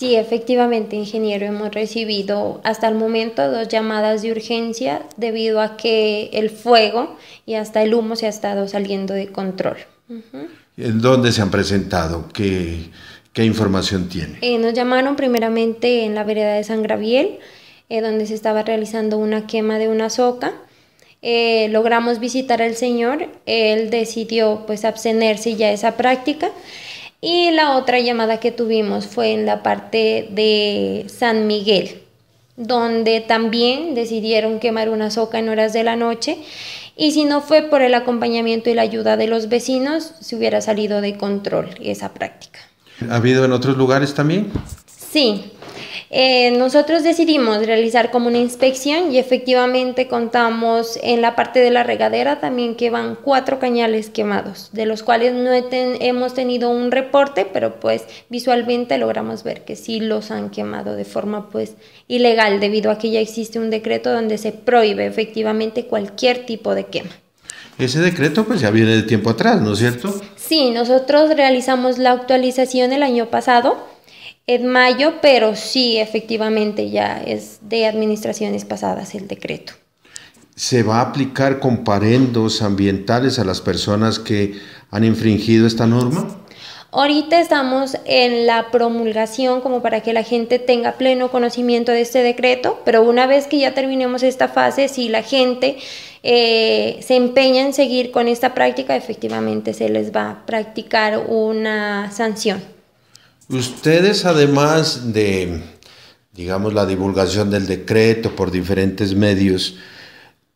Sí, efectivamente, ingeniero, hemos recibido hasta el momento dos llamadas de urgencia debido a que el fuego y hasta el humo se ha estado saliendo de control. ¿En dónde se han presentado? ¿Qué, información tiene? Eh, nos llamaron primeramente en la vereda de San Graviel, eh, donde se estaba realizando una quema de una soca. Eh, logramos visitar al señor, él decidió pues abstenerse ya de esa práctica. Y la otra llamada que tuvimos fue en la parte de San Miguel, donde también decidieron quemar una soca en horas de la noche. Y si no fue por el acompañamiento y la ayuda de los vecinos, se hubiera salido de control esa práctica. ¿Ha habido en otros lugares también? Sí, eh, nosotros decidimos realizar como una inspección y efectivamente contamos en la parte de la regadera también que van cuatro cañales quemados, de los cuales no hemos tenido un reporte, pero pues visualmente logramos ver que sí los han quemado de forma pues ilegal, debido a que ya existe un decreto donde se prohíbe efectivamente cualquier tipo de quema. Ese decreto pues ya viene de tiempo atrás, ¿no es cierto? Sí, nosotros realizamos la actualización el año pasado en mayo, pero sí, efectivamente, ya es de administraciones pasadas el decreto. ¿Se va a aplicar comparendos ambientales a las personas que han infringido esta norma? Ahorita estamos en la promulgación como para que la gente tenga pleno conocimiento de este decreto, pero una vez que ya terminemos esta fase, si la gente eh, se empeña en seguir con esta práctica, efectivamente se les va a practicar una sanción. Ustedes, además de, digamos, la divulgación del decreto por diferentes medios,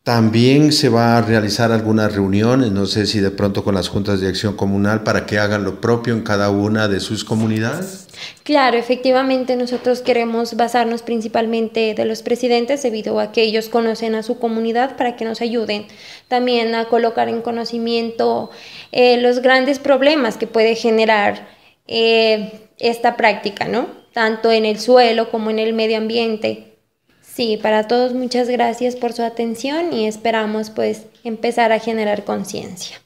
también se va a realizar algunas reuniones, no sé si de pronto con las juntas de acción comunal, para que hagan lo propio en cada una de sus comunidades. Claro, efectivamente nosotros queremos basarnos principalmente de los presidentes debido a que ellos conocen a su comunidad para que nos ayuden también a colocar en conocimiento eh, los grandes problemas que puede generar eh, esta práctica, ¿no? Tanto en el suelo como en el medio ambiente. Sí, para todos muchas gracias por su atención y esperamos pues empezar a generar conciencia.